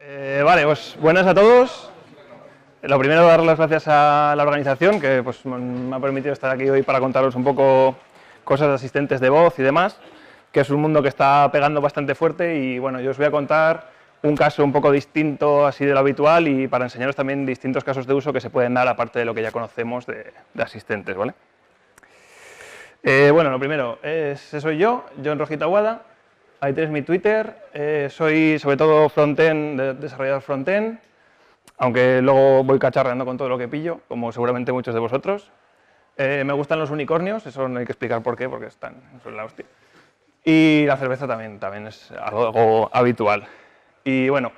Eh, vale, pues buenas a todos. Lo primero, dar las gracias a la organización que pues, me ha permitido estar aquí hoy para contaros un poco cosas de asistentes de voz y demás, que es un mundo que está pegando bastante fuerte y bueno, yo os voy a contar un caso un poco distinto así de lo habitual y para enseñaros también distintos casos de uso que se pueden dar aparte de lo que ya conocemos de, asistentes, ¿vale? Eh, bueno, lo primero, ese soy yo, John Rojita Aguada, Ahí tenéis mi Twitter. Eh, soy sobre todo frontend, de, desarrollador frontend, aunque luego voy cacharreando con todo lo que pillo, como seguramente muchos de vosotros. Eh, me gustan los unicornios, eso no hay que explicar por qué, porque están son la hostia. Y la cerveza también, también es algo, habitual. Y bueno,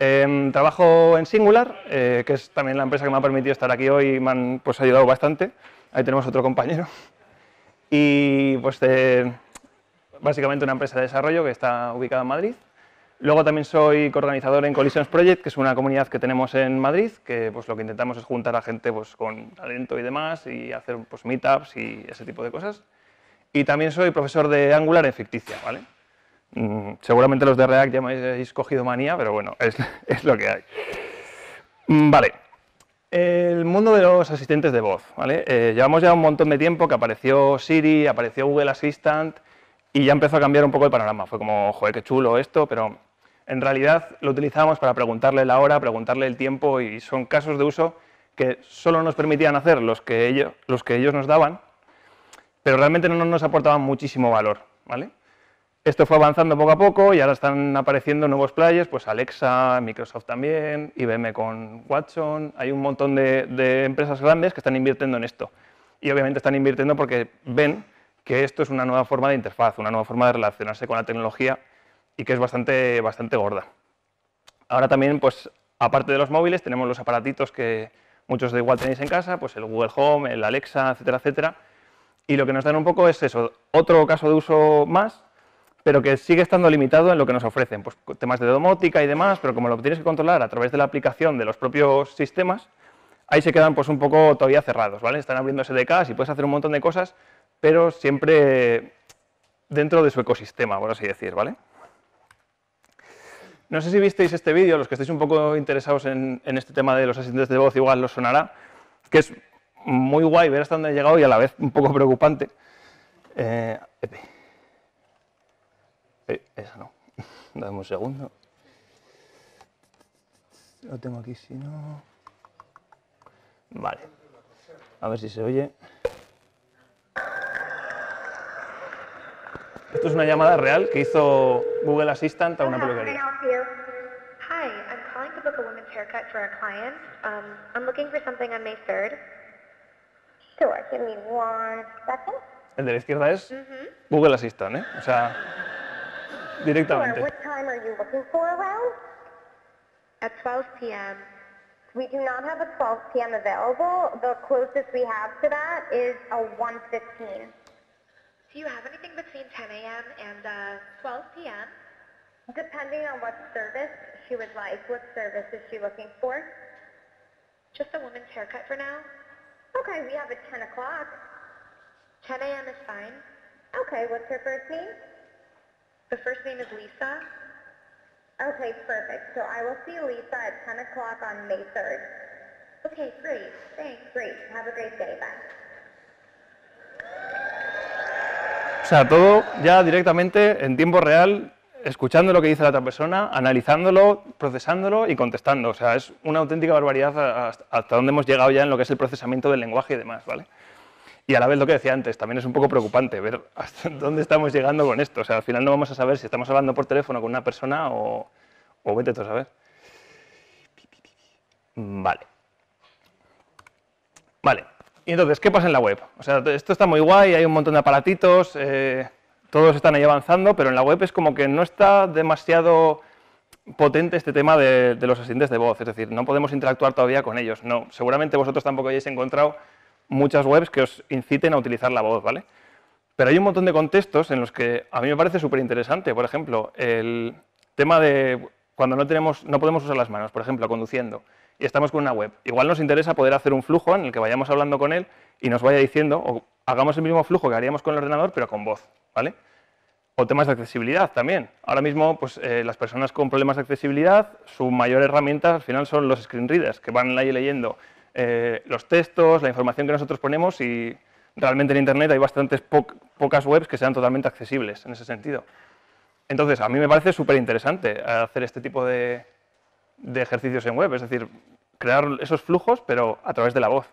em, trabajo en Singular, eh, que es también la empresa que me ha permitido estar aquí hoy y me han pues, ayudado bastante. Ahí tenemos otro compañero. Y pues básicamente una empresa de desarrollo que está ubicada en Madrid. Luego también soy coorganizador en Collisions Project, que es una comunidad que tenemos en Madrid, que pues, lo que intentamos es juntar a gente pues, con talento y demás, y hacer pues, meetups y ese tipo de cosas. Y también soy profesor de Angular en Ficticia, ¿vale? Mm, seguramente los de React ya me habéis cogido manía, pero bueno, es, lo que hay. Mm, vale. El mundo de los asistentes de voz, ¿vale? Eh, llevamos ya un montón de tiempo que apareció Siri, apareció Google Assistant, y ya empezó a cambiar un poco el panorama. Fue como, joder, qué chulo esto, pero en realidad lo utilizábamos para preguntarle la hora, preguntarle el tiempo y son casos de uso que solo nos permitían hacer los que ellos, los que ellos nos daban, pero realmente no nos aportaban muchísimo valor. ¿vale? Esto fue avanzando poco a poco y ahora están apareciendo nuevos players, pues Alexa, Microsoft también, IBM con Watson, hay un montón de, de empresas grandes que están invirtiendo en esto. Y obviamente están invirtiendo porque ven que esto es una nueva forma de interfaz, una nueva forma de relacionarse con la tecnología y que es bastante, bastante gorda. Ahora también, pues, aparte de los móviles, tenemos los aparatitos que muchos de igual tenéis en casa, pues el Google Home, el Alexa, etcétera, etcétera. Y lo que nos dan un poco es eso, otro caso de uso más, pero que sigue estando limitado en lo que nos ofrecen, pues temas de domótica y demás, pero como lo tienes que controlar a través de la aplicación de los propios sistemas, ahí se quedan pues un poco todavía cerrados, ¿vale? Están abriendo SDKs y puedes hacer un montón de cosas, pero siempre dentro de su ecosistema, por así decir, ¿vale? No sé si visteis este vídeo, los que estáis un poco interesados en, este tema de los asistentes de voz igual lo sonará, que es muy guay ver hasta dónde ha llegado y a la vez un poco preocupante. Eh, eh, esa no. Dame un segundo. Lo tengo aquí, si no... Vale. A ver si se oye. Esto es una llamada real que hizo Google Assistant a una peluquería. Hi, I'm calling to book a women's haircut for our client. Um, I'm looking for something on May 3rd. Sure, give me one second. El de la izquierda es mm -hmm. Google Assistant, ¿eh? O sea, directamente. Sure, what time are you looking for around? At 12 p.m. We do not have a 12 p.m. available. The closest we have to that is a 1.15. Do you have anything between 10 a.m. and uh, 12 p.m.? Depending on what service she would like, what service is she looking for? Just a woman's haircut for now. Okay, we have a 10 o'clock. 10 a.m. is fine. Okay, what's her first name? The first name is Lisa. Okay, perfect. So I will see Lisa at 10 o'clock on May 3rd. Okay, great. Thanks. Great. Have a great day. Bye. O sea, todo ya directamente en tiempo real, escuchando lo que dice la otra persona, analizándolo, procesándolo y contestando. O sea, es una auténtica barbaridad hasta dónde hemos llegado ya en lo que es el procesamiento del lenguaje y demás, ¿vale? Y a la vez lo que decía antes, también es un poco preocupante ver hasta dónde estamos llegando con esto. O sea, al final no vamos a saber si estamos hablando por teléfono con una persona o, vete tú a ver. Vale. Vale. Y entonces, ¿qué pasa en la web? O sea, esto está muy guay, hay un montón de aparatitos, eh, todos están ahí avanzando, pero en la web es como que no está demasiado potente este tema de, los asistentes de voz, es decir, no podemos interactuar todavía con ellos, no. Seguramente vosotros tampoco hayáis encontrado muchas webs que os inciten a utilizar la voz, ¿vale? Pero hay un montón de contextos en los que a mí me parece súper interesante. Por ejemplo, el tema de cuando no, tenemos, no podemos usar las manos, por ejemplo, conduciendo y estamos con una web. Igual nos interesa poder hacer un flujo en el que vayamos hablando con él y nos vaya diciendo, o hagamos el mismo flujo que haríamos con el ordenador, pero con voz, ¿vale? O temas de accesibilidad también. Ahora mismo, pues eh, las personas con problemas de accesibilidad, su mayor herramienta al final son los screen readers, que van ahí leyendo eh, los textos, la información que nosotros ponemos y realmente en Internet hay bastantes pocas webs que sean totalmente accesibles en ese sentido. Entonces, a mí me parece súper interesante hacer este tipo de, de ejercicios en web, es decir, crear esos flujos, pero a través de la voz.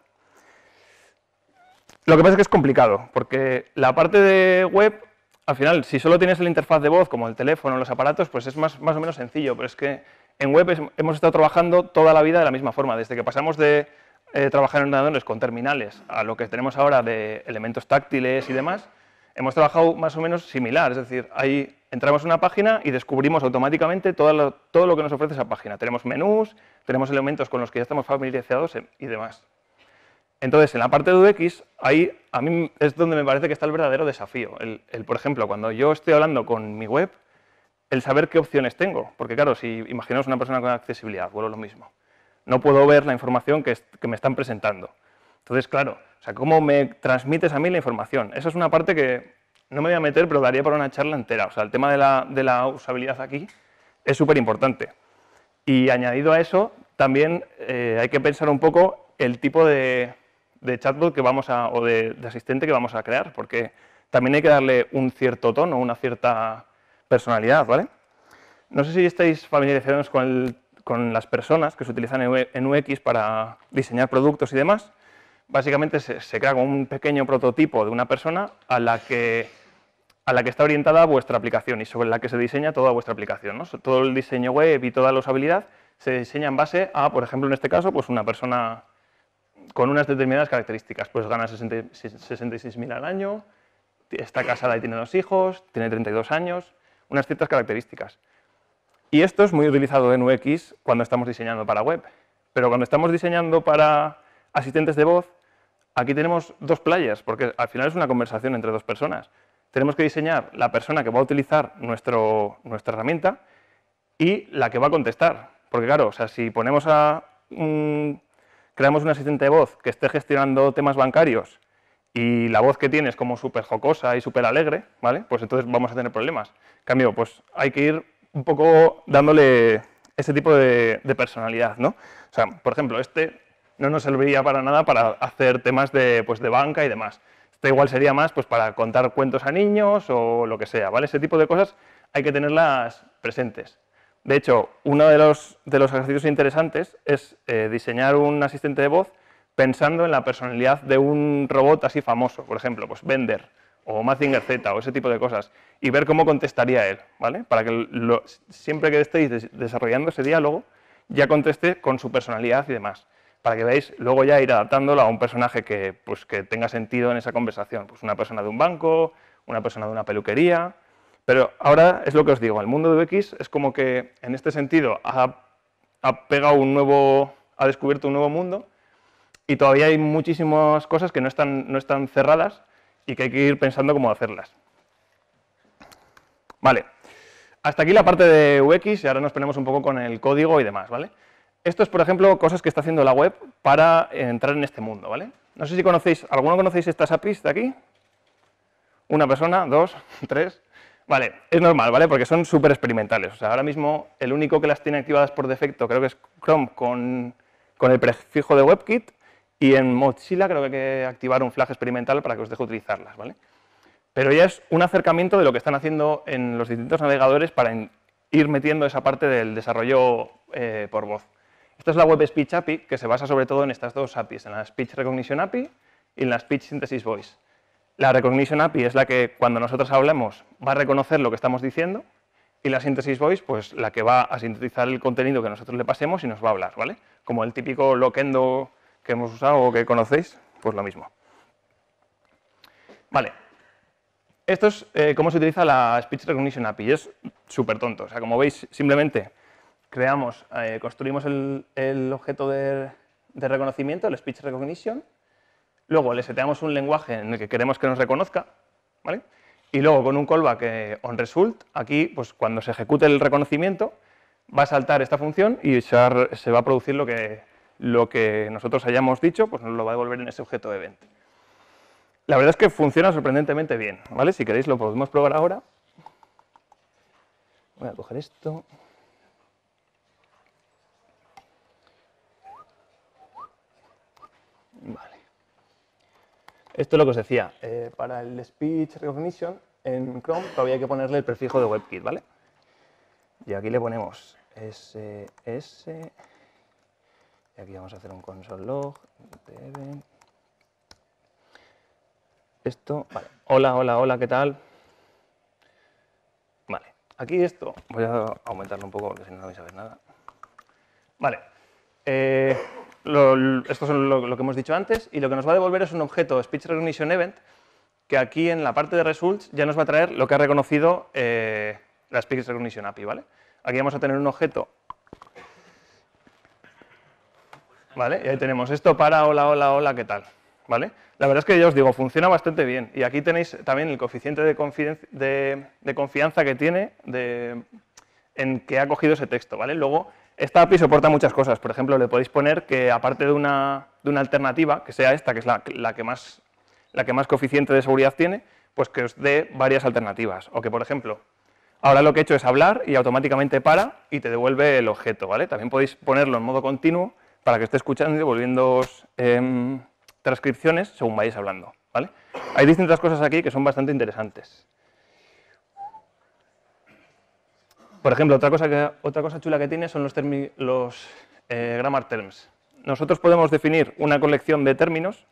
Lo que pasa es que es complicado, porque la parte de web, al final, si solo tienes la interfaz de voz, como el teléfono, o los aparatos, pues es más, más o menos sencillo, pero es que en web hemos estado trabajando toda la vida de la misma forma, desde que pasamos de eh, trabajar en ordenadores con terminales a lo que tenemos ahora de elementos táctiles y demás, hemos trabajado más o menos similar, es decir, hay entramos en una página y descubrimos automáticamente todo lo, que nos ofrece esa página. Tenemos menús, tenemos elementos con los que ya estamos familiarizados y demás. Entonces, en la parte de UX, ahí a mí es donde me parece que está el verdadero desafío. El, por ejemplo, cuando yo estoy hablando con mi web, el saber qué opciones tengo. Porque claro, si imaginamos una persona con accesibilidad, vuelvo lo mismo. No puedo ver la información que, me están presentando. Entonces, claro, o sea, ¿cómo me transmites a mí la información? Esa es una parte que, no me voy a meter, pero daría para una charla entera. O sea, el tema de la, usabilidad aquí es súper importante. Y añadido a eso, también eh, hay que pensar un poco el tipo de, chatbot que vamos a, o de, asistente que vamos a crear, porque también hay que darle un cierto tono, una cierta personalidad, ¿vale? No sé si estáis familiarizados con, las personas que se utilizan en UX e, e para diseñar productos y demás. Básicamente se, se crea un pequeño prototipo de una persona a la que a la que está orientada vuestra aplicación y sobre la que se diseña toda vuestra aplicación. Todo el diseño web y toda la usabilidad se diseña en base a, por ejemplo, en este caso, pues una persona con unas determinadas características. Pues gana 66.000 al año, está casada y tiene dos hijos, tiene 32 años, unas ciertas características. Y esto es muy utilizado en UX cuando estamos diseñando para web. Pero cuando estamos diseñando para asistentes de voz, aquí tenemos dos playas, porque al final es una conversación entre dos personas tenemos que diseñar la persona que va a utilizar nuestro, nuestra herramienta y la que va a contestar. Porque claro, o sea, si ponemos creamos un asistente de voz que esté gestionando temas bancarios y la voz que tiene es como súper jocosa y súper alegre, ¿vale? Pues entonces vamos a tener problemas. Cambio, pues hay que ir un poco dándole ese tipo de, personalidad, ¿no? O sea, por ejemplo, este no nos serviría para nada para hacer temas de, pues, de banca y demás igual sería más pues, para contar cuentos a niños o lo que sea, ¿vale? Ese tipo de cosas hay que tenerlas presentes. De hecho, uno de los, ejercicios interesantes es eh, diseñar un asistente de voz pensando en la personalidad de un robot así famoso, por ejemplo, pues Bender o Mazinger Z o ese tipo de cosas, y ver cómo contestaría él, ¿vale? Para que siempre que estéis desarrollando ese diálogo, ya conteste con su personalidad y demás para que veáis, luego ya ir adaptándolo a un personaje que, pues, que tenga sentido en esa conversación. Pues una persona de un banco, una persona de una peluquería. Pero ahora es lo que os digo, el mundo de UX es como que en este sentido ha, ha pegado un nuevo, ha descubierto un nuevo mundo y todavía hay muchísimas cosas que no están, no están cerradas y que hay que ir pensando cómo hacerlas. Vale, hasta aquí la parte de UX y ahora nos ponemos un poco con el código y demás, ¿vale? Esto es, por ejemplo, cosas que está haciendo la web para entrar en este mundo, ¿vale? No sé si conocéis, ¿alguno conocéis estas APIs de aquí? Una persona, dos, tres... Vale, es normal, ¿vale? Porque son súper experimentales. O sea, ahora mismo el único que las tiene activadas por defecto creo que es Chrome con, el prefijo de WebKit y en Mozilla creo que hay que activar un flag experimental para que os deje utilizarlas, ¿vale? Pero ya es un acercamiento de lo que están haciendo en los distintos navegadores para ir metiendo esa parte del desarrollo eh, por voz. Esta es la web Speech API, que se basa sobre todo en estas dos APIs, en la Speech Recognition API y en la Speech Synthesis Voice. La Recognition API es la que cuando nosotros hablemos va a reconocer lo que estamos diciendo y la Synthesis Voice, pues la que va a sintetizar el contenido que nosotros le pasemos y nos va a hablar, ¿vale? Como el típico loquendo que hemos usado o que conocéis, pues lo mismo. Vale. Esto es eh, cómo se utiliza la Speech Recognition API. Es súper tonto. O sea, como veis, simplemente creamos, eh, construimos el, objeto de, reconocimiento, el speech recognition, luego le seteamos un lenguaje en el que queremos que nos reconozca, ¿vale? y luego con un callback eh, on result aquí pues, cuando se ejecute el reconocimiento va a saltar esta función y se va a producir lo que, lo que nosotros hayamos dicho, pues nos lo va a devolver en ese objeto de event. La verdad es que funciona sorprendentemente bien, ¿vale? Si queréis lo podemos probar ahora. Voy a coger esto. Esto es lo que os decía, eh, para el Speech Recognition en Chrome todavía hay que ponerle el prefijo de WebKit, ¿vale? Y aquí le ponemos SS, y aquí vamos a hacer un console log, esto, vale, hola, hola, hola, ¿qué tal? Vale, aquí esto, voy a aumentarlo un poco porque si no, no vais a ver nada. Vale, eh, esto es lo, que hemos dicho antes, y lo que nos va a devolver es un objeto Speech Recognition Event, que aquí en la parte de Results ya nos va a traer lo que ha reconocido eh, la Speech Recognition API, ¿vale? Aquí vamos a tener un objeto, ¿vale? Y ahí tenemos esto para hola, hola, hola, ¿qué tal? ¿Vale? La verdad es que ya os digo, funciona bastante bien. Y aquí tenéis también el coeficiente de, de confianza que tiene en que ha cogido ese texto, ¿vale? Luego, esta API soporta muchas cosas. Por ejemplo, le podéis poner que aparte de una, alternativa, que sea esta, que es la, que más, coeficiente de seguridad tiene, pues que os dé varias alternativas. O que, por ejemplo, ahora lo que he hecho es hablar y automáticamente para y te devuelve el objeto. ¿vale? También podéis ponerlo en modo continuo para que esté escuchando y devolviendo em, transcripciones según vayáis hablando. ¿vale? Hay distintas cosas aquí que son bastante interesantes. Por ejemplo, otra cosa, que, otra cosa chula que tiene son los, eh, grammar terms. Nosotros podemos definir una colección de términos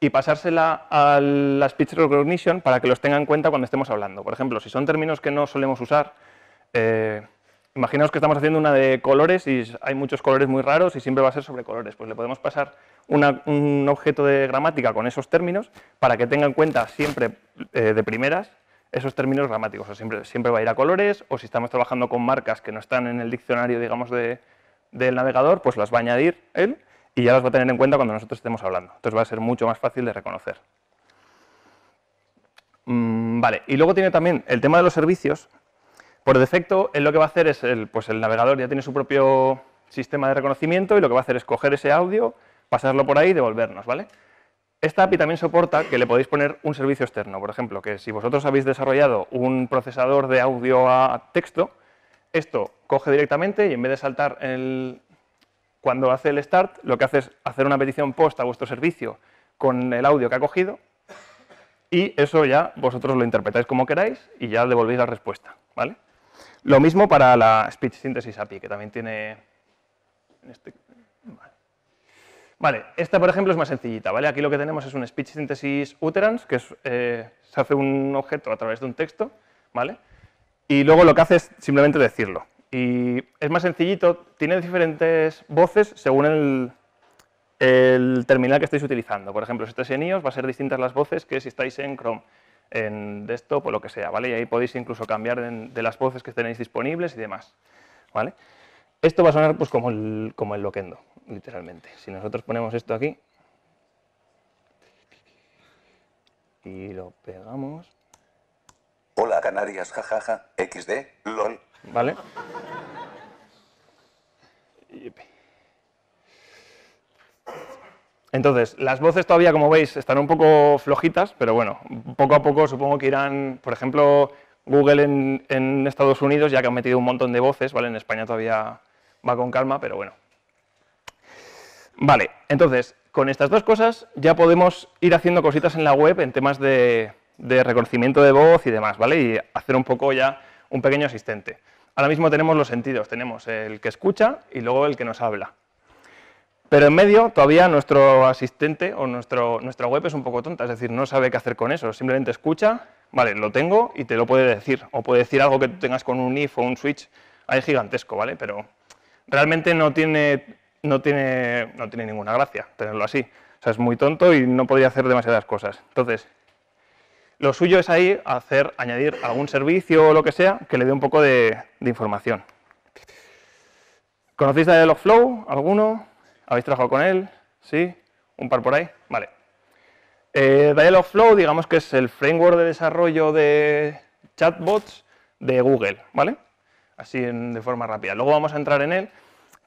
y pasársela a la speech recognition para que los tenga en cuenta cuando estemos hablando. Por ejemplo, si son términos que no solemos usar, eh, imaginaos que estamos haciendo una de colores y hay muchos colores muy raros y siempre va a ser sobre colores. Pues le podemos pasar un objeto de gramática con esos términos para que tenga en cuenta siempre eh, de primeras esos términos gramáticos. O siempre, siempre va a ir a colores, o si estamos trabajando con marcas que no están en el diccionario, digamos, de, del navegador, pues las va a añadir él y ya las va a tener en cuenta cuando nosotros estemos hablando. Entonces va a ser mucho más fácil de reconocer. Mm, vale, y luego tiene también el tema de los servicios. Por defecto, él lo que va a hacer es, el, pues el navegador ya tiene su propio sistema de reconocimiento y lo que va a hacer es coger ese audio, pasarlo por ahí y devolvernos, ¿vale? Esta API también soporta que le podéis poner un servicio externo, por ejemplo, que si vosotros habéis desarrollado un procesador de audio a texto, esto coge directamente y en vez de saltar el, cuando hace el start, lo que hace es hacer una petición post a vuestro servicio con el audio que ha cogido y eso ya vosotros lo interpretáis como queráis y ya devolvéis la respuesta. ¿vale? Lo mismo para la Speech Synthesis API, que también tiene, en este Vale, esta por ejemplo es más sencillita, ¿vale? Aquí lo que tenemos es un speech synthesis utterance, que eh, se hace un objeto a través de un texto, ¿vale? Y luego lo que hace es simplemente decirlo. Y es más sencillito, tiene diferentes voces según el, terminal que estáis utilizando. Por ejemplo, si estáis en iOS va a ser distintas las voces que si estáis en Chrome, en desktop o lo que sea, ¿vale? Y ahí podéis incluso cambiar de las voces que tenéis disponibles y demás, ¿vale? Esto va a sonar pues como el, como el loquendo, literalmente. Si nosotros ponemos esto aquí y lo pegamos. Hola Canarias, jajaja, XD, LOL. Vale. Entonces, las voces todavía, como veis, están un poco flojitas, pero bueno, poco a poco supongo que irán, por ejemplo, Google en, en Estados Unidos, ya que han metido un montón de voces, ¿vale? En España todavía va con calma, pero bueno, Vale, entonces, con estas dos cosas ya podemos ir haciendo cositas en la web en temas de, reconocimiento de voz y demás, ¿vale? Y hacer un poco ya un pequeño asistente. Ahora mismo tenemos los sentidos, tenemos el que escucha y luego el que nos habla. Pero en medio todavía nuestro asistente o nuestro, nuestra web es un poco tonta, es decir, no sabe qué hacer con eso, simplemente escucha, vale, lo tengo y te lo puede decir, o puede decir algo que tú tengas con un if o un switch, ahí gigantesco, ¿vale? Pero realmente no tiene no tiene, no tiene ninguna gracia tenerlo así. O sea, es muy tonto y no podría hacer demasiadas cosas. Entonces, lo suyo es ahí hacer, añadir algún servicio o lo que sea que le dé un poco de, información. ¿Conocéis de flow ¿Alguno? ¿Habéis trabajado con él? ¿Sí? ¿Un par por ahí? Vale. Eh, Dialogflow, digamos que es el framework de desarrollo de chatbots de Google, ¿vale? Así de forma rápida. Luego vamos a entrar en él.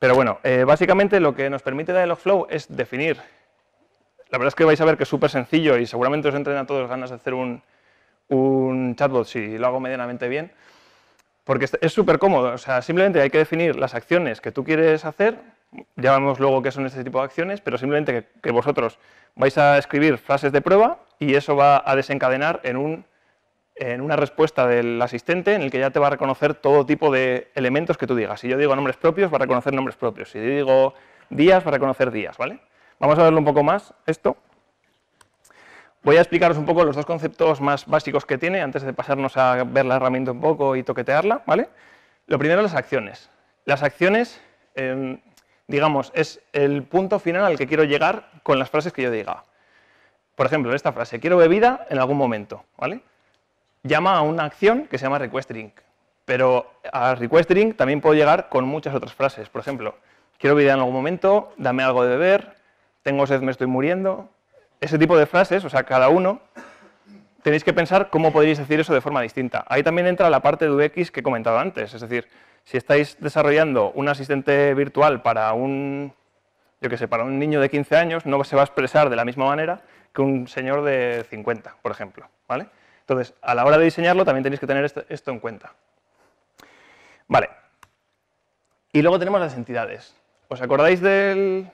Pero bueno, eh, básicamente lo que nos permite Dialogflow es definir. La verdad es que vais a ver que es súper sencillo y seguramente os entren a todos ganas de hacer un, chatbot si lo hago medianamente bien. Porque es súper cómodo, o sea, simplemente hay que definir las acciones que tú quieres hacer, ya vemos luego qué son este tipo de acciones, pero simplemente que vosotros vais a escribir frases de prueba y eso va a desencadenar en un en una respuesta del asistente en el que ya te va a reconocer todo tipo de elementos que tú digas. Si yo digo nombres propios, va a reconocer nombres propios. Si yo digo días, va a reconocer días, ¿vale? Vamos a verlo un poco más, esto. Voy a explicaros un poco los dos conceptos más básicos que tiene antes de pasarnos a ver la herramienta un poco y toquetearla, ¿vale? Lo primero, las acciones. Las acciones, em, digamos, es el punto final al que quiero llegar con las frases que yo diga. Por ejemplo, esta frase, quiero bebida en algún momento, ¿vale? llama a una acción que se llama requestring. Pero a requestring también puedo llegar con muchas otras frases. Por ejemplo, quiero vida en algún momento, dame algo de beber, tengo sed, me estoy muriendo. Ese tipo de frases, o sea, cada uno, tenéis que pensar cómo podríais decir eso de forma distinta. Ahí también entra la parte de UX que he comentado antes. Es decir, si estáis desarrollando un asistente virtual para un, yo que sé, para un niño de 15 años, no se va a expresar de la misma manera que un señor de 50, por ejemplo. ¿vale? Entonces, a la hora de diseñarlo también tenéis que tener esto en cuenta. Vale. Y luego tenemos las entidades. ¿Os acordáis del,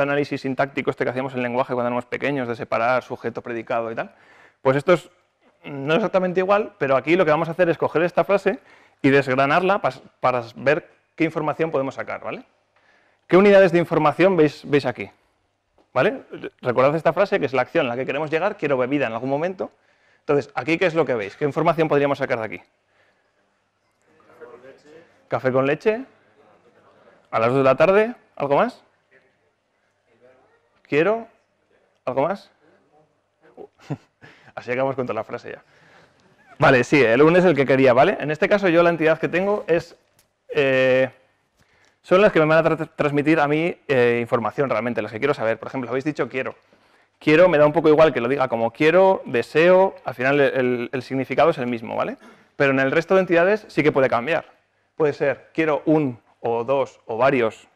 análisis sintáctico este que hacíamos en lenguaje cuando éramos pequeños, de separar sujeto, predicado y tal? Pues esto es no exactamente igual, pero aquí lo que vamos a hacer es coger esta frase y desgranarla para, ver qué información podemos sacar, ¿vale? ¿Qué unidades de información veis, veis aquí? ¿Vale? Recordad esta frase que es la acción a la que queremos llegar, quiero bebida en algún momento, entonces, aquí, ¿qué es lo que veis? ¿Qué información podríamos sacar de aquí? Café con leche. A las 2 de la tarde. ¿Algo más? Quiero. ¿Algo más? así acabamos con toda la frase ya. Vale, sí, el 1 es el que quería, ¿vale? En este caso yo la entidad que tengo es... Eh, son las que me van a transmitir a mí eh, información realmente, las que quiero saber. Por ejemplo, habéis dicho quiero quiero me da un poco igual que lo diga como quiero, deseo, al final el, significado es el mismo, ¿vale? Pero en el resto de entidades sí que puede cambiar. Puede ser quiero un o dos o varios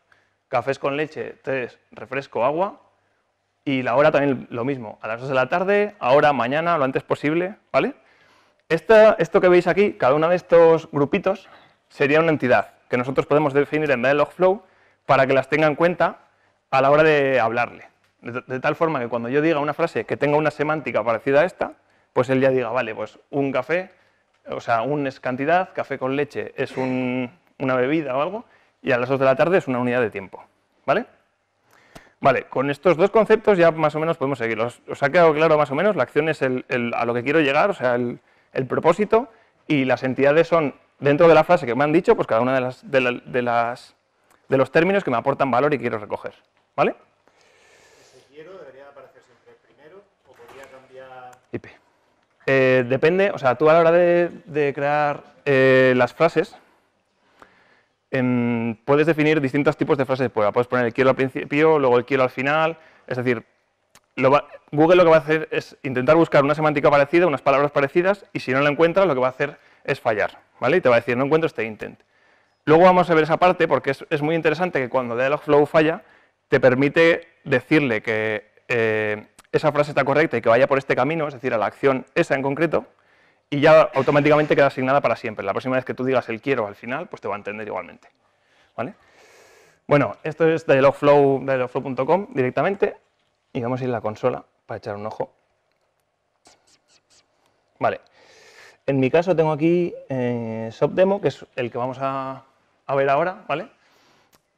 cafés con leche, tres, refresco, agua y la hora también lo mismo, a las dos de la tarde, ahora, mañana, lo antes posible, ¿vale? esto que veis aquí, cada uno de estos grupitos sería una entidad que nosotros podemos definir en Dialogflow para que las tenga en cuenta a la hora de hablarle. De, tal forma que cuando yo diga una frase que tenga una semántica parecida a esta, pues él ya diga, vale, pues un café, o sea, un es cantidad, café con leche es una bebida o algo, y a las 2 de la tarde es una unidad de tiempo. ¿Vale? Vale, con estos dos conceptos ya más o menos podemos seguir. ¿Os ha quedado claro más o menos? La acción es el, a lo que quiero llegar, o sea, el, propósito, y las entidades son, dentro de la frase que me han dicho, pues cada una de, las, de, las, de los términos que me aportan valor y quiero recoger. ¿Vale? Eh, depende, o sea, tú a la hora de, crear eh, las frases, em, puedes definir distintos tipos de frases de prueba. Puedes poner el quiero al principio, luego el quiero al final, es decir, Google lo que va a hacer es intentar buscar una semántica parecida, unas palabras parecidas, y si no la encuentra, lo que va a hacer es fallar, ¿vale? Y te va a decir, no encuentro este intent. Luego vamos a ver esa parte porque es, muy interesante que cuando Dialogflow falla, te permite decirle que eh, esa frase está correcta y que vaya por este camino, es decir, a la acción esa en concreto, y ya automáticamente queda asignada para siempre. La próxima vez que tú digas el quiero al final, pues te va a entender igualmente. ¿Vale? Bueno, esto es dialogflow.com dialogflow directamente y vamos a ir a la consola para echar un ojo. Vale. En mi caso tengo aquí eh, demo que es el que vamos a, ver ahora, ¿vale?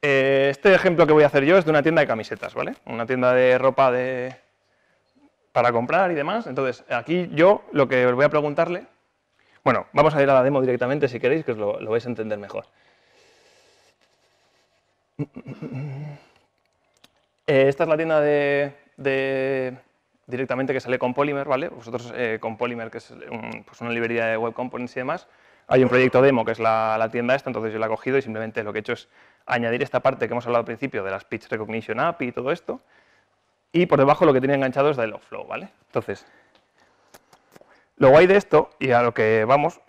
Eh, este ejemplo que voy a hacer yo es de una tienda de camisetas, ¿vale? Una tienda de ropa de, para comprar y demás. Entonces, aquí yo lo que os voy a preguntarle, bueno, vamos a ir a la demo directamente si queréis, que os lo, vais a entender mejor. Eh, esta es la tienda de, directamente que sale con Polymer, ¿vale? Vosotros eh, con Polymer, que es pues una librería de web components y demás, hay un proyecto demo que es la, tienda esta, entonces yo la he cogido y simplemente lo que he hecho es añadir esta parte que hemos hablado al principio de las Pitch Recognition API y todo esto, y por debajo lo que tiene enganchado es Dialogflow, flow, ¿vale? Entonces, lo guay de esto, y a lo que vamos...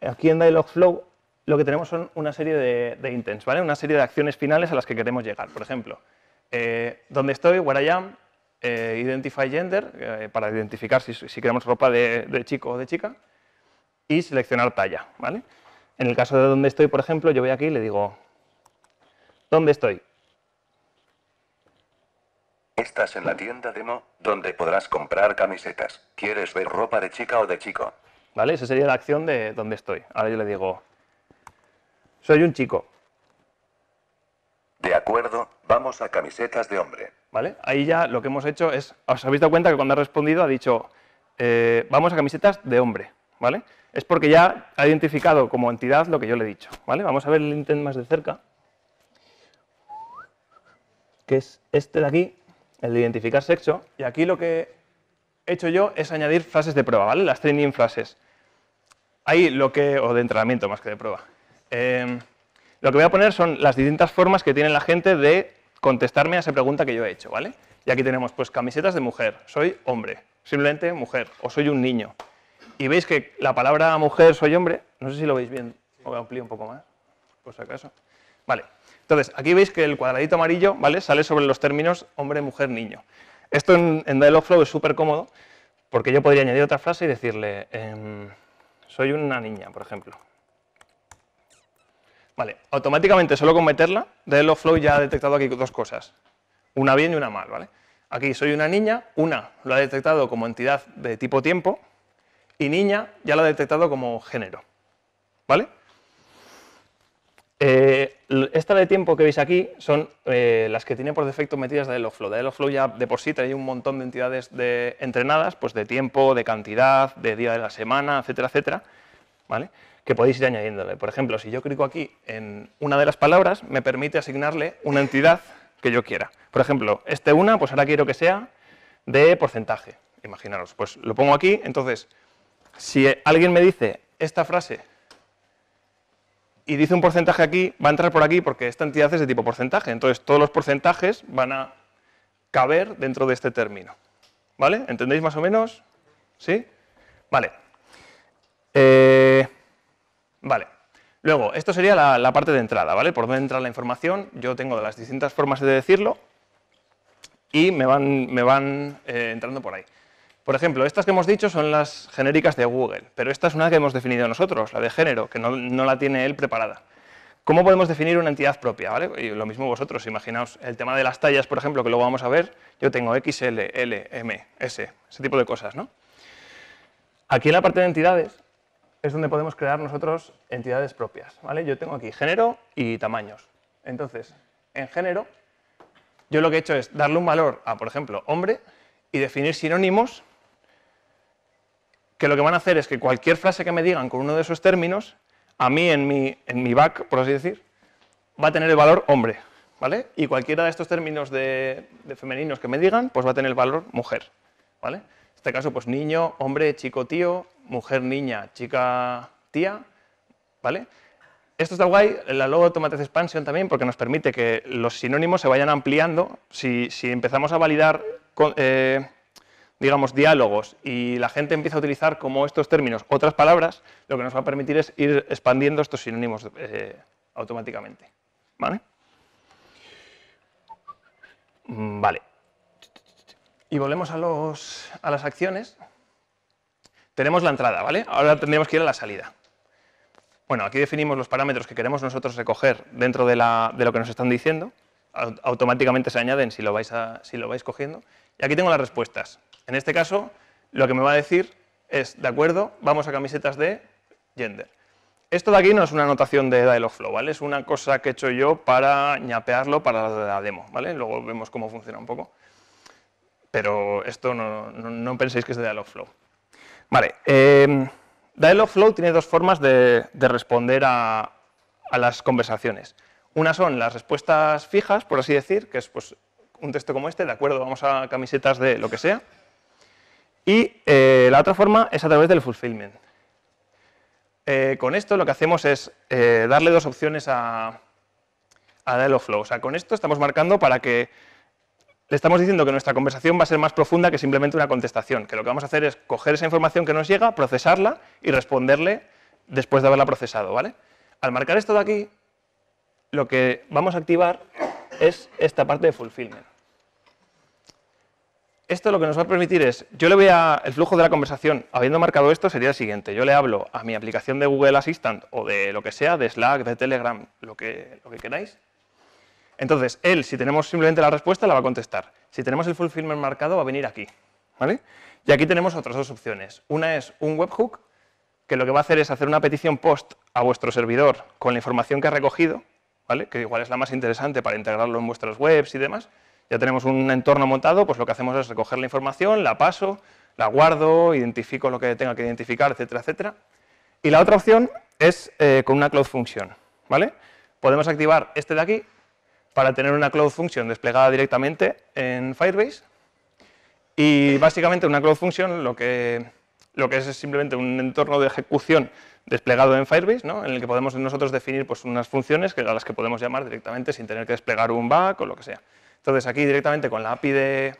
Aquí en Dialogflow lo que tenemos son una serie de, intents, ¿vale? Una serie de acciones finales a las que queremos llegar. Por ejemplo, eh, donde estoy, where I am, eh, identify gender, eh, para identificar si, queremos ropa de, chico o de chica, y seleccionar talla, ¿vale? En el caso de dónde estoy, por ejemplo, yo voy aquí y le digo, ¿dónde estoy? Estás en la tienda demo, donde podrás comprar camisetas. ¿Quieres ver ropa de chica o de chico? ¿Vale? Esa sería la acción de donde estoy. Ahora yo le digo, soy un chico. De acuerdo, vamos a camisetas de hombre. ¿Vale? Ahí ya lo que hemos hecho es, os habéis dado cuenta que cuando ha respondido ha dicho, eh, vamos a camisetas de hombre. ¿Vale? Es porque ya ha identificado como entidad lo que yo le he dicho. ¿Vale? Vamos a ver el intent más de cerca. Que es este de aquí el de identificar sexo, y aquí lo que he hecho yo es añadir frases de prueba, ¿vale? Las training frases. Ahí lo que, o de entrenamiento más que de prueba. Em, lo que voy a poner son las distintas formas que tiene la gente de contestarme a esa pregunta que yo he hecho, ¿vale? Y aquí tenemos, pues, camisetas de mujer, soy hombre, simplemente mujer, o soy un niño. Y veis que la palabra mujer, soy hombre, no sé si lo veis bien, o a un poco más, por si acaso. Vale, entonces, aquí veis que el cuadradito amarillo sale sobre los términos hombre, mujer, niño. Esto en, en Dialogflow es súper cómodo porque yo podría añadir otra frase y decirle, em, soy una niña, por ejemplo. Vale, automáticamente solo con meterla, Dialogflow ya ha detectado aquí dos cosas, una bien y una mal, ¿vale? Aquí soy una niña, una lo ha detectado como entidad de tipo tiempo y niña ya lo ha detectado como género, ¿vale? Eh, esta de tiempo que veis aquí son eh, las que tiene por defecto metidas de Eloflow. De Eloflow ya de por sí trae un montón de entidades de, entrenadas, pues de tiempo, de cantidad, de día de la semana, etcétera, etcétera, ¿vale? que podéis ir añadiéndole. Por ejemplo, si yo clico aquí en una de las palabras, me permite asignarle una entidad que yo quiera. Por ejemplo, este una, pues ahora quiero que sea de porcentaje. Imaginaros, pues lo pongo aquí, entonces, si alguien me dice esta frase y dice un porcentaje aquí, va a entrar por aquí porque esta entidad es de tipo porcentaje. Entonces, todos los porcentajes van a caber dentro de este término. ¿Vale? ¿Entendéis más o menos? ¿Sí? Vale. Eh, vale. Luego, esto sería la, parte de entrada, ¿vale? Por dónde entra la información. Yo tengo las distintas formas de decirlo y me van, me van eh, entrando por ahí. Por ejemplo, estas que hemos dicho son las genéricas de Google, pero esta es una que hemos definido nosotros, la de género, que no, la tiene él preparada. ¿Cómo podemos definir una entidad propia? Y lo mismo vosotros, imaginaos, el tema de las tallas, por ejemplo, que luego vamos a ver, yo tengo XL, L, M, S, ese tipo de cosas. ¿no? Aquí en la parte de entidades es donde podemos crear nosotros entidades propias. ¿vale? Yo tengo aquí género y tamaños. Entonces, en género, yo lo que he hecho es darle un valor a, por ejemplo, hombre y definir sinónimos que lo que van a hacer es que cualquier frase que me digan con uno de esos términos, a mí en mi, en mi back, por así decir, va a tener el valor hombre, ¿vale? Y cualquiera de estos términos de, femeninos que me digan, pues va a tener el valor mujer, ¿vale? En este caso, pues niño, hombre, chico, tío, mujer, niña, chica, tía, ¿vale? Esto está guay, la logo de Expansion también, porque nos permite que los sinónimos se vayan ampliando. Si, empezamos a validar eh, digamos, diálogos y la gente empieza a utilizar como estos términos otras palabras, lo que nos va a permitir es ir expandiendo estos sinónimos eh, automáticamente. ¿Vale? Mm, vale. Y volvemos a, los, a las acciones. Tenemos la entrada, ¿vale? Ahora tendríamos que ir a la salida. Bueno, aquí definimos los parámetros que queremos nosotros recoger dentro de, de lo que nos están diciendo. Automáticamente se añaden si lo, vais a, si lo vais cogiendo. Y aquí tengo las respuestas. En este caso, lo que me va a decir es, de acuerdo, vamos a camisetas de gender. Esto de aquí no es una anotación de Dialogflow, ¿vale? Es una cosa que he hecho yo para ñapearlo para la demo, ¿vale? Luego vemos cómo funciona un poco. Pero esto no, penséis que es de Dialogflow. Vale, eh, em, Dialogflow tiene dos formas de, responder a, a, las conversaciones. Una son las respuestas fijas, por así decir, que es pues, un texto como este, de acuerdo, vamos a camisetas de lo que sea. Y eh, la otra forma es a través del fulfillment. Eh, con esto lo que hacemos es eh, darle dos opciones a, a Dialogflow. O sea, con esto estamos marcando para que le estamos diciendo que nuestra conversación va a ser más profunda que simplemente una contestación, que lo que vamos a hacer es coger esa información que nos llega, procesarla y responderle después de haberla procesado. ¿vale? Al marcar esto de aquí, lo que vamos a activar es esta parte de fulfillment esto lo que nos va a permitir es, yo le voy a, el flujo de la conversación, habiendo marcado esto, sería el siguiente. Yo le hablo a mi aplicación de Google Assistant o de lo que sea, de Slack, de Telegram, lo que, lo que queráis. Entonces, él, si tenemos simplemente la respuesta, la va a contestar. Si tenemos el fulfillment marcado, va a venir aquí. ¿vale? Y aquí tenemos otras dos opciones. Una es un webhook, que lo que va a hacer es hacer una petición post a vuestro servidor con la información que ha recogido, ¿vale? que igual es la más interesante para integrarlo en vuestras webs y demás, ya tenemos un entorno montado, pues lo que hacemos es recoger la información, la paso, la guardo, identifico lo que tenga que identificar, etcétera, etcétera. Y la otra opción es eh, con una cloud function, ¿vale? Podemos activar este de aquí para tener una cloud function desplegada directamente en Firebase y básicamente una cloud function lo que, lo que es simplemente un entorno de ejecución desplegado en Firebase, ¿no? en el que podemos nosotros definir pues, unas funciones que, a las que podemos llamar directamente sin tener que desplegar un back o lo que sea. Entonces aquí directamente con la API de,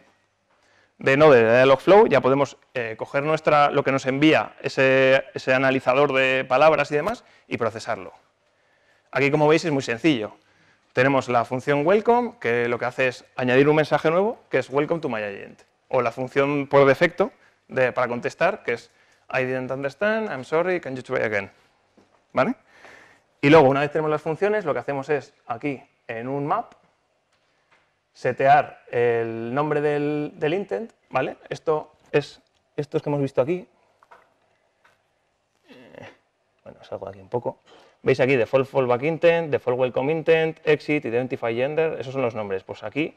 Node, de Dialogflow, ya podemos eh, coger nuestra, lo que nos envía ese, analizador de palabras y demás y procesarlo. Aquí como veis es muy sencillo. Tenemos la función welcome, que lo que hace es añadir un mensaje nuevo, que es welcome to my agent. O la función por defecto para contestar, que es I didn't understand, I'm sorry, can you try again? ¿Vale? Y luego, una vez tenemos las funciones, lo que hacemos es, aquí, en un map, setear el nombre del, intent, ¿vale? Esto es estos que hemos visto aquí. Eh, bueno, salgo aquí un poco. Veis aquí default fallback intent, default welcome intent, exit, identify gender, esos son los nombres. Pues aquí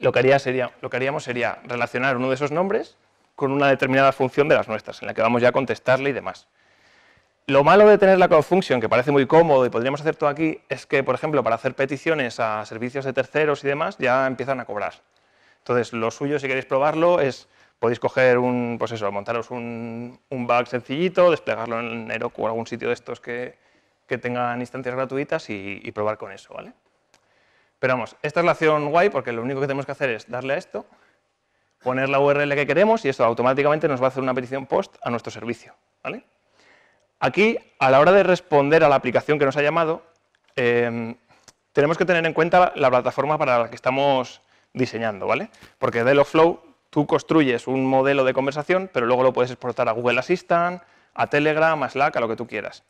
lo sería, lo que haríamos sería relacionar uno de esos nombres con una determinada función de las nuestras, en la que vamos ya a contestarle y demás. Lo malo de tener la Function, que parece muy cómodo y podríamos hacer todo aquí, es que, por ejemplo, para hacer peticiones a servicios de terceros y demás, ya empiezan a cobrar. Entonces, lo suyo, si queréis probarlo, es podéis coger un, pues eso, montaros un, bug sencillito, desplegarlo en Heroku o algún sitio de estos que, tengan instancias gratuitas y, probar con eso, ¿vale? Pero vamos, esta es la acción guay porque lo único que tenemos que hacer es darle a esto, poner la URL que queremos y esto automáticamente nos va a hacer una petición post a nuestro servicio, ¿vale? Aquí, a la hora de responder a la aplicación que nos ha llamado, em, tenemos que tener en cuenta la plataforma para la que estamos diseñando, ¿vale? Porque Flow, tú construyes un modelo de conversación, pero luego lo puedes exportar a Google Assistant, a Telegram, a Slack, a lo que tú quieras.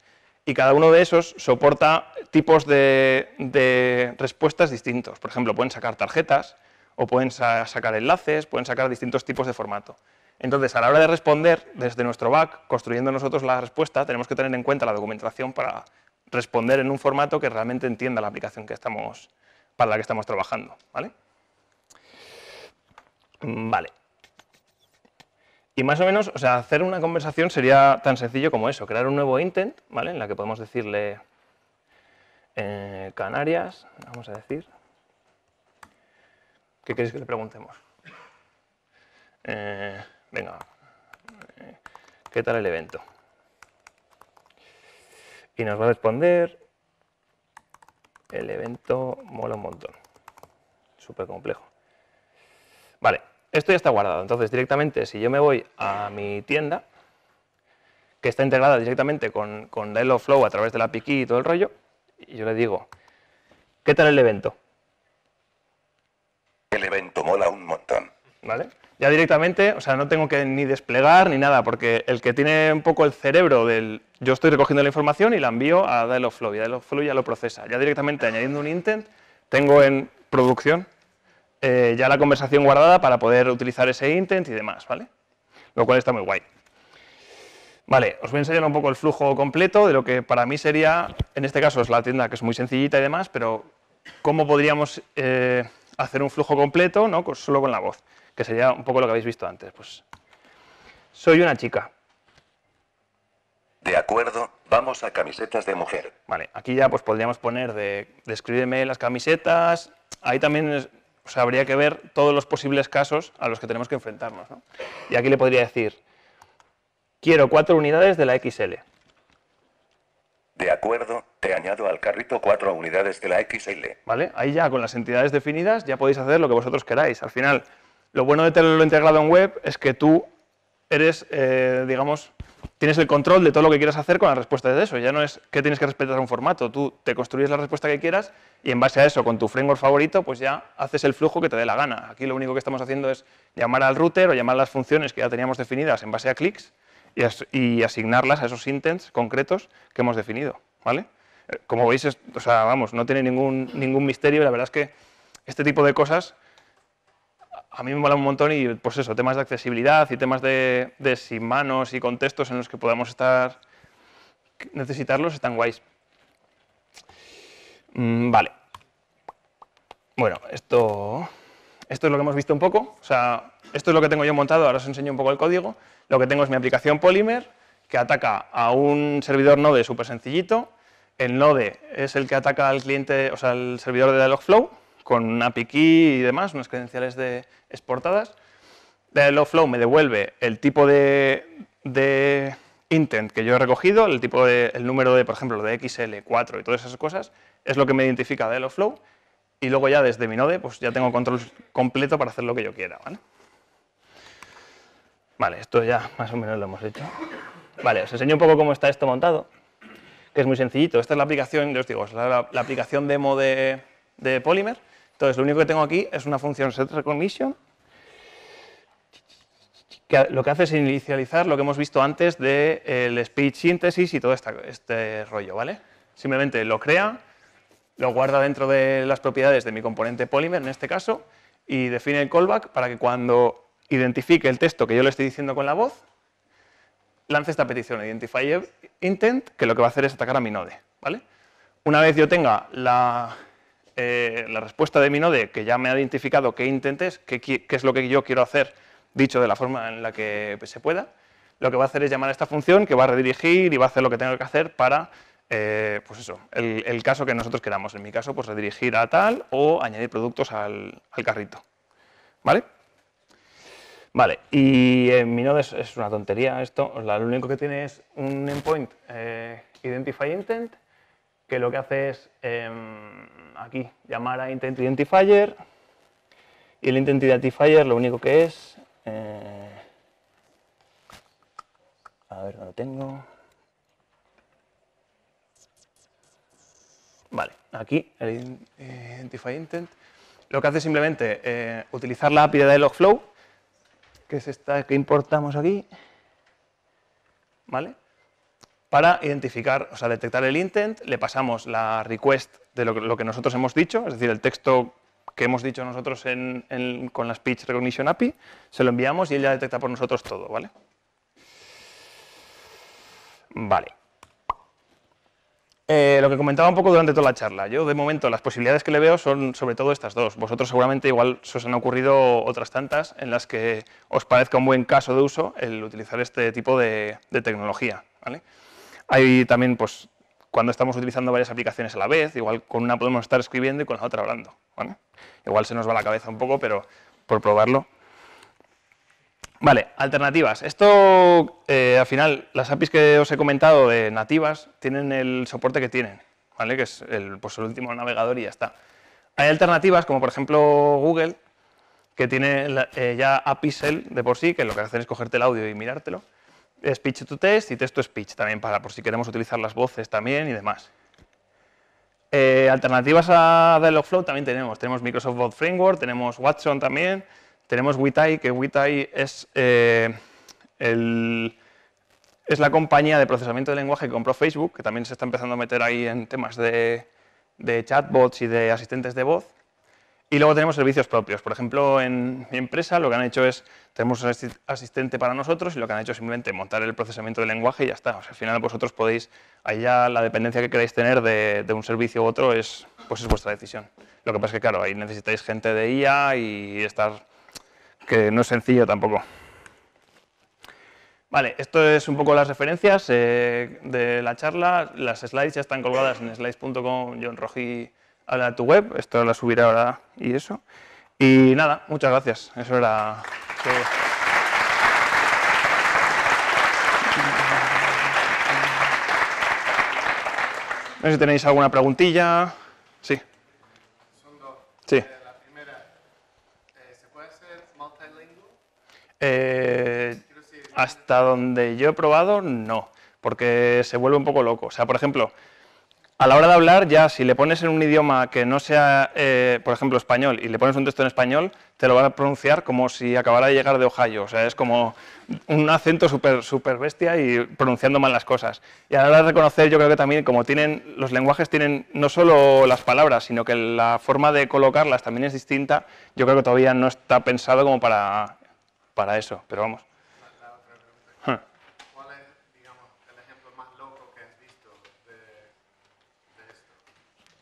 Y cada uno de esos soporta tipos de, de respuestas distintos. Por ejemplo, pueden sacar tarjetas, o pueden sacar enlaces, pueden sacar distintos tipos de formato. Entonces, a la hora de responder, desde nuestro back, construyendo nosotros la respuesta, tenemos que tener en cuenta la documentación para responder en un formato que realmente entienda la aplicación para la que estamos trabajando. ¿vale? Mm, vale. Y más o menos, o sea, hacer una conversación sería tan sencillo como eso, crear un nuevo intent, ¿vale? En la que podemos decirle eh, Canarias, vamos a decir. ¿Qué queréis que le preguntemos? Eh, venga, eh, ¿qué tal el evento? Y nos va a responder, el evento mola un montón, súper complejo. Vale, esto ya está guardado, entonces directamente si yo me voy a mi tienda, que está integrada directamente con, con Flow a través de la API y todo el rollo, y yo le digo, ¿qué tal el evento? El evento mola un montón. ¿Vale? ya directamente, o sea, no tengo que ni desplegar ni nada, porque el que tiene un poco el cerebro del yo estoy recogiendo la información y la envío a Dialogflow, y Dialogflow ya lo procesa. Ya directamente añadiendo un intent, tengo en producción eh, ya la conversación guardada para poder utilizar ese intent y demás, ¿vale? Lo cual está muy guay. Vale, os voy a enseñar un poco el flujo completo de lo que para mí sería, en este caso es la tienda que es muy sencillita y demás, pero cómo podríamos eh, hacer un flujo completo ¿no? solo con la voz que sería un poco lo que habéis visto antes. Pues, soy una chica. De acuerdo, vamos a camisetas de mujer. Vale, aquí ya pues podríamos poner de descríbeme las camisetas. Ahí también pues, habría que ver todos los posibles casos a los que tenemos que enfrentarnos. Y aquí le podría decir, quiero cuatro unidades de la XL. De acuerdo, te añado al carrito cuatro unidades de la XL. Vale, ahí ya con las entidades definidas ya podéis hacer lo que vosotros queráis. Al final, lo bueno de tenerlo integrado en web es que tú eres, eh, digamos, tienes el control de todo lo que quieras hacer con la respuesta de eso. Ya no es que tienes que respetar un formato, tú te construyes la respuesta que quieras y en base a eso, con tu framework favorito, pues ya haces el flujo que te dé la gana. Aquí lo único que estamos haciendo es llamar al router o llamar las funciones que ya teníamos definidas en base a clics y, asignarlas a esos intents concretos que hemos definido, ¿vale? Eh, como veis, o sea, vamos, no tiene ningún, ningún misterio la verdad es que este tipo de cosas a mí me mola un montón y pues eso, temas de accesibilidad y temas de, sin manos y contextos en los que podamos estar necesitarlos están guays. Mm, vale. Bueno, esto, esto es lo que hemos visto un poco. O sea, esto es lo que tengo yo montado, ahora os enseño un poco el código. Lo que tengo es mi aplicación Polymer, que ataca a un servidor Node súper sencillito. El Node es el que ataca al cliente, o sea, al servidor de Dialogflow con API key y demás, unas credenciales de exportadas. El Flow me devuelve el tipo de, intent que yo he recogido, el, tipo de, el número de, por ejemplo, de XL4 y todas esas cosas, es lo que me identifica de Flow y luego ya desde mi node pues ya tengo control completo para hacer lo que yo quiera. ¿vale? esto ya más o menos lo hemos hecho. Vale, os enseño un poco cómo está esto montado, que es muy sencillito. Esta es la aplicación, ya os digo, la, aplicación demo de, de Polymer. Entonces, lo único que tengo aquí es una función setRecognition que lo que hace es inicializar lo que hemos visto antes del de eh, speech synthesis y todo este rollo, ¿vale? Simplemente lo crea, lo guarda dentro de las propiedades de mi componente Polymer, en este caso, y define el callback para que cuando identifique el texto que yo le estoy diciendo con la voz, lance esta petición, identifyIntent, que lo que va a hacer es atacar a mi node, ¿vale? Una vez yo tenga la, eh, la respuesta de mi node, que ya me ha identificado qué intentes, qué, qué, es lo que yo quiero hacer, dicho de la forma en la que se pueda, lo que va a hacer es llamar a esta función que va a redirigir y va a hacer lo que tengo que hacer para, eh, pues eso, el, caso que nosotros queramos. En mi caso, pues redirigir a tal o añadir productos al, carrito. ¿Vale? Vale, y en eh, mi node es, una tontería esto, lo único que tiene es un endpoint identify intent que lo que hace es em, aquí llamar a intent identifier y el intent identifier lo único que es eh, a ver dónde tengo vale aquí el identify intent lo que hace simplemente eh, utilizar la API de Logflow que es esta que importamos aquí vale para identificar, o sea, detectar el intent, le pasamos la request de lo, que nosotros hemos dicho, es decir, el texto que hemos dicho nosotros con la Speech Recognition API, se lo enviamos y él ya detecta por nosotros todo, ¿vale? Vale. Eh, lo que comentaba un poco durante toda la charla, yo de momento las posibilidades que le veo son sobre todo estas dos. Vosotros seguramente igual se os han ocurrido otras tantas en las que os parezca un buen caso de uso el utilizar este tipo de, de tecnología, ¿vale? Hay también, pues, cuando estamos utilizando varias aplicaciones a la vez, igual con una podemos estar escribiendo y con la otra hablando. ¿vale? Igual se nos va la cabeza un poco, pero por probarlo. Vale, alternativas. Esto, eh, al final, las APIs que os he comentado de nativas tienen el soporte que tienen, ¿vale? que es el, pues, el último navegador y ya está. Hay alternativas, como por ejemplo Google, que tiene eh, ya API Cell de por sí, que lo que hacen es cogerte el audio y mirártelo speech to text y text to speech también para por si queremos utilizar las voces también y demás. Eh, alternativas a Dialogflow también tenemos. Tenemos Microsoft Bot Framework, tenemos Watson también, tenemos Witai, que Witai es, eh, es la compañía de procesamiento de lenguaje que compró Facebook, que también se está empezando a meter ahí en temas de, de chatbots y de asistentes de voz. Y luego tenemos servicios propios. Por ejemplo, en mi empresa lo que han hecho es, tenemos un asistente para nosotros y lo que han hecho es simplemente montar el procesamiento del lenguaje y ya está. al final vosotros podéis, allá la dependencia que queráis tener de, un servicio u otro es, pues es vuestra decisión. Lo que pasa es que, claro, ahí necesitáis gente de IA y estar, que no es sencillo tampoco. Vale, esto es un poco las referencias eh, de la charla. Las slides ya están colgadas en slides.com, John a la, tu web, esto la subiré ahora y eso. Y nada, muchas gracias. Eso era... No sé si tenéis alguna preguntilla. Sí. Son dos. Sí. Eh, la primera, eh, ¿se puede ser multilingüe? Eh, hasta donde yo he probado, no, porque se vuelve un poco loco. O sea, por ejemplo, a la hora de hablar, ya si le pones en un idioma que no sea, eh, por ejemplo, español, y le pones un texto en español, te lo va a pronunciar como si acabara de llegar de Ohio. O sea, es como un acento súper super bestia y pronunciando mal las cosas. Y a la hora de reconocer, yo creo que también, como tienen, los lenguajes tienen no solo las palabras, sino que la forma de colocarlas también es distinta, yo creo que todavía no está pensado como para, para eso. Pero vamos.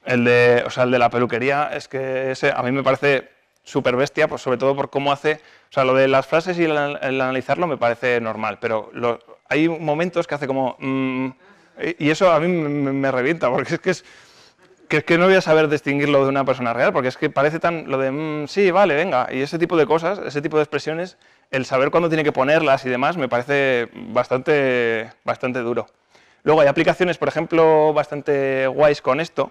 El de, o sea, el de la peluquería es que ese a mí me parece súper bestia, pues sobre todo por cómo hace, o sea, lo de las frases y el, analizarlo me parece normal, pero hay momentos que hace como... Mm, y eso a mí me, revienta, porque es que es, que es que no voy a saber distinguirlo de una persona real, porque es que parece tan lo de, mm, sí, vale, venga, y ese tipo de cosas, ese tipo de expresiones, el saber cuándo tiene que ponerlas y demás, me parece bastante, bastante duro. Luego hay aplicaciones, por ejemplo, bastante guays con esto,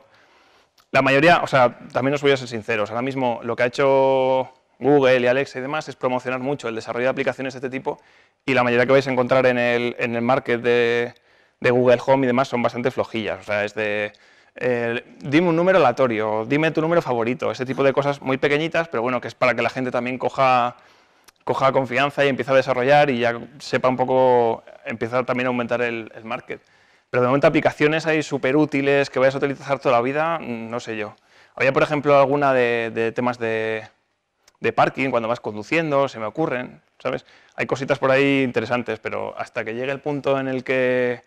la mayoría, o sea, también os voy a ser sinceros, ahora mismo lo que ha hecho Google y Alexa y demás es promocionar mucho el desarrollo de aplicaciones de este tipo y la mayoría que vais a encontrar en el, en el market de, Google Home y demás son bastante flojillas, o sea, es de... Eh, dime un número aleatorio, dime tu número favorito, ese tipo de cosas muy pequeñitas, pero bueno, que es para que la gente también coja, confianza y empiece a desarrollar y ya sepa un poco, empezar también a aumentar el, el market. Pero de momento aplicaciones hay súper útiles que vayas a utilizar toda la vida, mm, no sé yo. Había, por ejemplo, alguna de, temas de, de, parking, cuando vas conduciendo, se me ocurren, ¿sabes? Hay cositas por ahí interesantes, pero hasta que llegue el punto en el que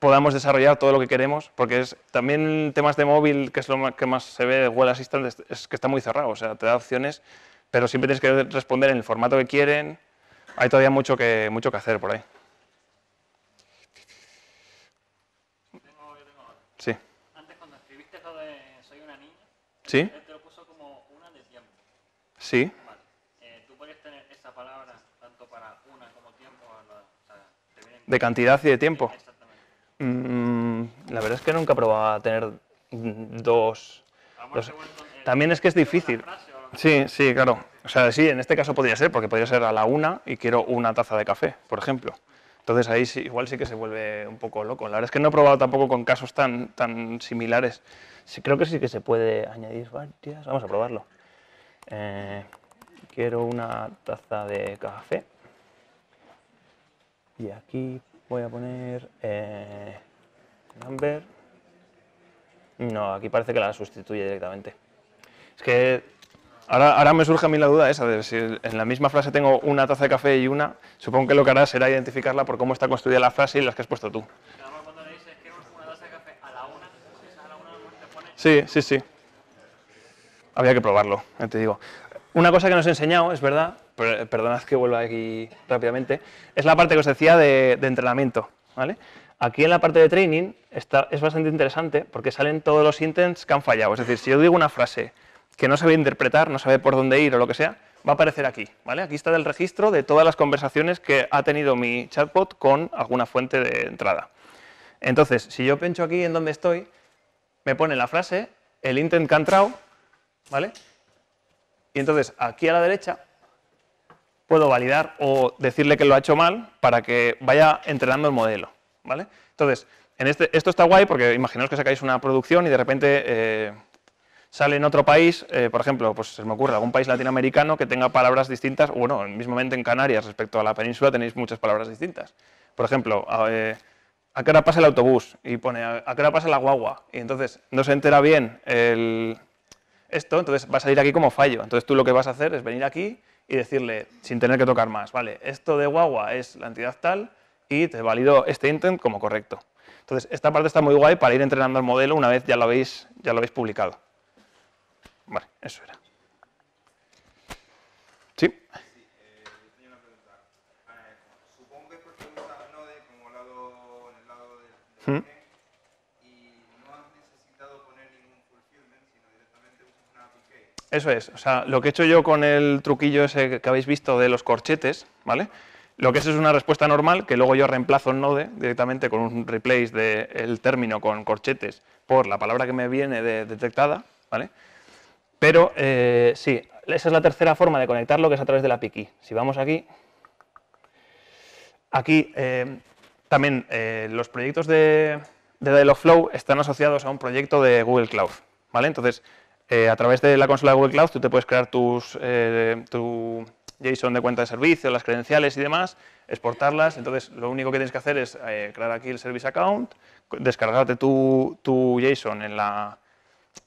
podamos desarrollar todo lo que queremos, porque es, también temas de móvil, que es lo que más se ve de Google Assistant, es, es que está muy cerrado, o sea, te da opciones, pero siempre tienes que responder en el formato que quieren, hay todavía mucho que, mucho que hacer por ahí. ¿Sí? te lo puso como una de tiempo. Sí. Vale. Eh, tú puedes tener esa palabra tanto para una como tiempo. La, o sea, de cantidad y de tiempo. Exactamente. Mm, la verdad es que nunca probaba tener dos. También es que es difícil. Sí, sí, claro. O sea, sí, en este caso podría ser, porque podría ser a la una y quiero una taza de café, por ejemplo. Entonces ahí igual sí que se vuelve un poco loco. La verdad es que no he probado tampoco con casos tan, tan similares. creo que sí que se puede añadir varias. Vamos a probarlo. Eh, quiero una taza de café. Y aquí voy a poner eh, number. No, aquí parece que la sustituye directamente. Es que Ahora, me surge a mí la duda esa de si en la misma frase tengo una taza de café y una, supongo que lo que harás será identificarla por cómo está construida la frase y las que has puesto tú. Sí, sí, sí. Había que probarlo, te digo. Una cosa que nos he enseñado, es verdad, perdonad que vuelva aquí rápidamente, es la parte que os decía de, entrenamiento. ¿vale? Aquí en la parte de training está, es bastante interesante porque salen todos los intents que han fallado. Es decir, si yo digo una frase que no sabe interpretar, no sabe por dónde ir o lo que sea, va a aparecer aquí. ¿vale? Aquí está el registro de todas las conversaciones que ha tenido mi chatbot con alguna fuente de entrada. Entonces, si yo pincho aquí en donde estoy, me pone la frase, el intent cantrao, ¿vale? Y entonces, aquí a la derecha, puedo validar o decirle que lo ha hecho mal para que vaya entrenando el modelo, ¿vale? Entonces, este, esto está guay porque imaginaos que sacáis una producción y de repente... Eh, sale en otro país, eh, por ejemplo, pues se me ocurre algún país latinoamericano que tenga palabras distintas, bueno, momento en Canarias respecto a la península tenéis muchas palabras distintas. Por ejemplo, a, eh, qué hora pasa el autobús? Y pone, ¿a, qué hora pasa la guagua? Y entonces no se entera bien el, esto, entonces va a salir aquí como fallo. Entonces tú lo que vas a hacer es venir aquí y decirle, sin tener que tocar más, vale, esto de guagua es la entidad tal y te valido este intent como correcto. Entonces, esta parte está muy guay para ir entrenando el modelo una vez ya lo habéis, ya lo habéis publicado. Vale, eso era. ¿Sí? supongo que Node como en el lado Eso es, o sea, lo que he hecho yo con el truquillo ese que habéis visto de los corchetes, ¿vale? Lo que es es una respuesta normal que luego yo reemplazo el Node directamente con un replace del término con corchetes por la palabra que me viene detectada, ¿vale? Pero eh, sí, esa es la tercera forma de conectarlo, que es a través de la PIKI. Si vamos aquí, aquí eh, también eh, los proyectos de, de Dialogflow están asociados a un proyecto de Google Cloud. ¿vale? Entonces, a través de la consola de Google Cloud, tú te puedes crear tus, tu JSON de cuenta de servicio, las credenciales y demás, exportarlas. Entonces, lo único que tienes que hacer es crear aquí el Service Account, descargarte tu JSON en la,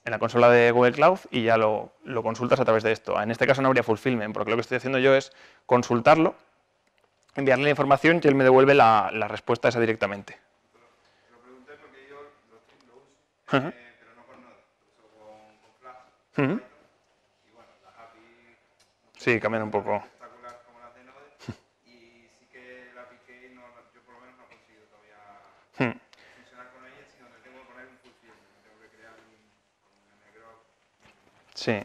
en la consola de Google Cloud y ya lo, consultas a través de esto. En este caso no habría fulfillment, porque lo que estoy haciendo yo es consultarlo, enviarle la información y él me devuelve la, respuesta esa directamente. Y bueno, API... sí, un poco. Espectacular como de y sí que la menos no he todavía... Hmm. Sí.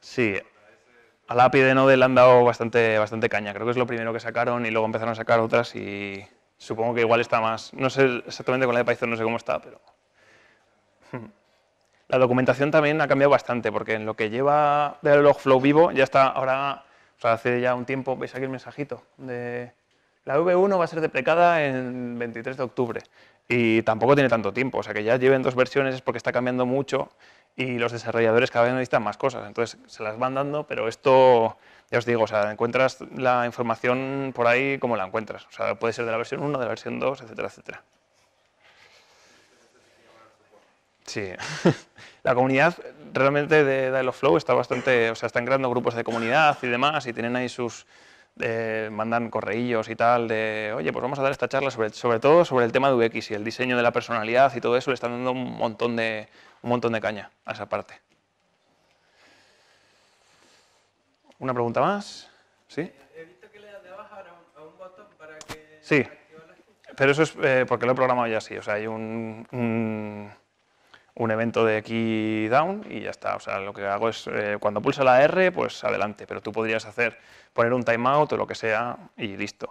Sí. A la API de Node le han dado bastante, bastante caña. Creo que es lo primero que sacaron y luego empezaron a sacar otras y supongo que igual está más. No sé exactamente con la de Python, no sé cómo está, pero... La documentación también ha cambiado bastante, porque en lo que lleva de Logflow vivo ya está ahora, o sea, hace ya un tiempo, veis aquí el mensajito de la V1 va a ser deprecada en 23 de octubre y tampoco tiene tanto tiempo. O sea, que ya lleven dos versiones es porque está cambiando mucho y los desarrolladores cada vez necesitan más cosas. Entonces se las van dando, pero esto, ya os digo, o sea, encuentras la información por ahí como la encuentras. O sea, puede ser de la versión 1, de la versión 2, etcétera, etcétera. Sí, la comunidad realmente de flow está bastante, o sea, están creando grupos de comunidad y demás y tienen ahí sus, eh, mandan correillos y tal de, oye, pues vamos a dar esta charla sobre, todo sobre el tema de UX y el diseño de la personalidad y todo eso, le están dando un montón de, un montón de caña a esa parte. ¿Una pregunta más? ¿Sí? He visto que le de baja a un, botón para que... Sí, pero eso es eh, porque lo he programado ya así, o sea, hay un un evento de key down y ya está. O sea, lo que hago es, eh, cuando pulsa la R, pues adelante, pero tú podrías hacer, poner un timeout o lo que sea y listo.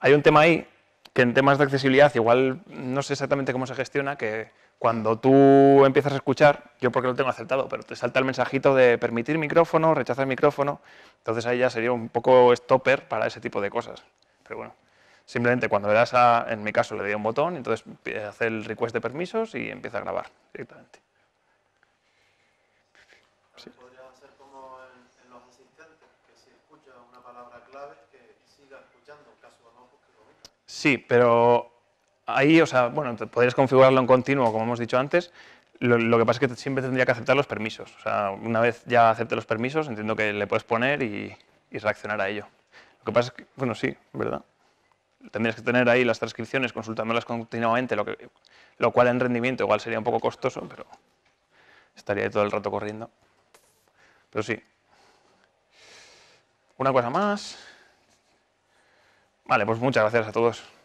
Hay un tema ahí que en temas de accesibilidad, igual no sé exactamente cómo se gestiona, que cuando tú empiezas a escuchar, yo porque lo tengo aceptado, pero te salta el mensajito de permitir micrófono, rechazar micrófono, entonces ahí ya sería un poco stopper para ese tipo de cosas. Pero bueno. Simplemente cuando le das a, en mi caso le doy un botón, entonces hace el request de permisos y empieza a grabar directamente. Sí. pero ahí, o sea, bueno, podrías configurarlo en continuo, como hemos dicho antes, lo, que pasa es que siempre tendría que aceptar los permisos. O sea, una vez ya acepte los permisos, entiendo que le puedes poner y reaccionar a ello. Lo que pasa es que, bueno, sí, ¿verdad? tendrías que tener ahí las transcripciones, consultándolas continuamente, lo, que, lo cual en rendimiento igual sería un poco costoso, pero estaría todo el rato corriendo. Pero sí. Una cosa más. Vale, pues muchas gracias a todos.